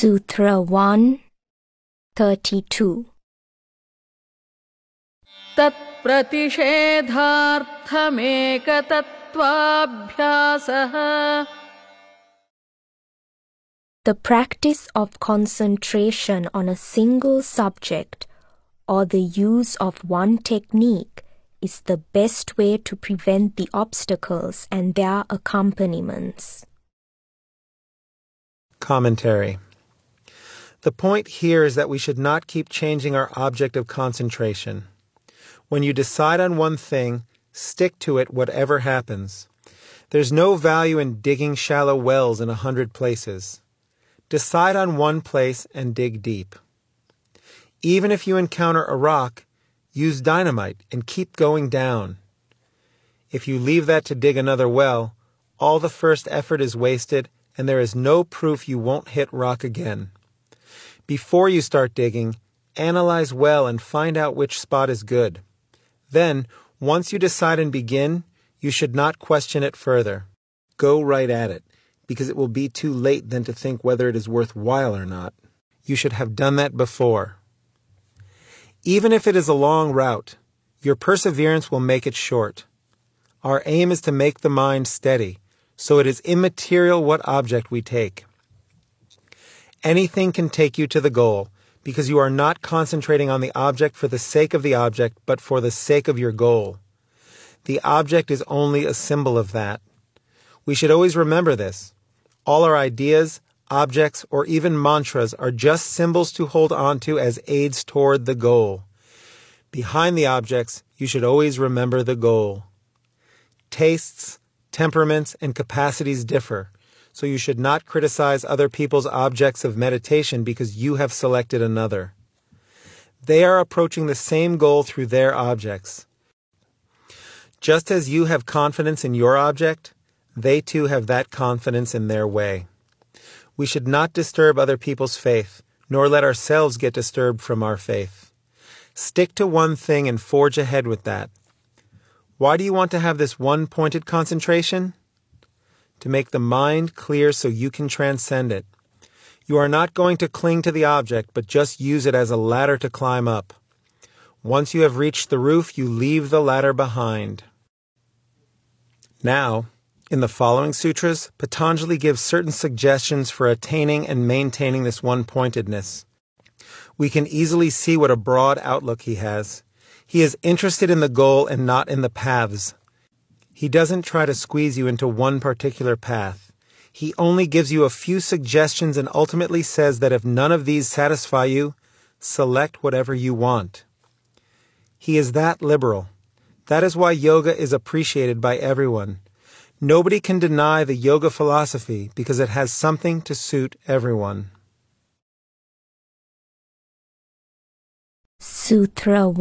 Sutra 1 32 The practice of concentration on a single subject or the use of one technique is the best way to prevent the obstacles and their accompaniments. Commentary the point here is that we should not keep changing our object of concentration. When you decide on one thing, stick to it whatever happens. There's no value in digging shallow wells in a hundred places. Decide on one place and dig deep. Even if you encounter a rock, use dynamite and keep going down. If you leave that to dig another well, all the first effort is wasted and there is no proof you won't hit rock again. Before you start digging, analyze well and find out which spot is good. Then, once you decide and begin, you should not question it further. Go right at it, because it will be too late then to think whether it is worthwhile or not. You should have done that before. Even if it is a long route, your perseverance will make it short. Our aim is to make the mind steady, so it is immaterial what object we take. Anything can take you to the goal because you are not concentrating on the object for the sake of the object, but for the sake of your goal. The object is only a symbol of that. We should always remember this. All our ideas, objects, or even mantras are just symbols to hold on to as aids toward the goal. Behind the objects, you should always remember the goal. Tastes, temperaments, and capacities differ so you should not criticize other people's objects of meditation because you have selected another. They are approaching the same goal through their objects. Just as you have confidence in your object, they too have that confidence in their way. We should not disturb other people's faith, nor let ourselves get disturbed from our faith. Stick to one thing and forge ahead with that. Why do you want to have this one pointed concentration? to make the mind clear so you can transcend it. You are not going to cling to the object, but just use it as a ladder to climb up. Once you have reached the roof, you leave the ladder behind. Now, in the following sutras, Patanjali gives certain suggestions for attaining and maintaining this one pointedness. We can easily see what a broad outlook he has. He is interested in the goal and not in the paths. He doesn't try to squeeze you into one particular path. He only gives you a few suggestions and ultimately says that if none of these satisfy you, select whatever you want. He is that liberal. That is why yoga is appreciated by everyone. Nobody can deny the yoga philosophy because it has something to suit everyone. Sutra 1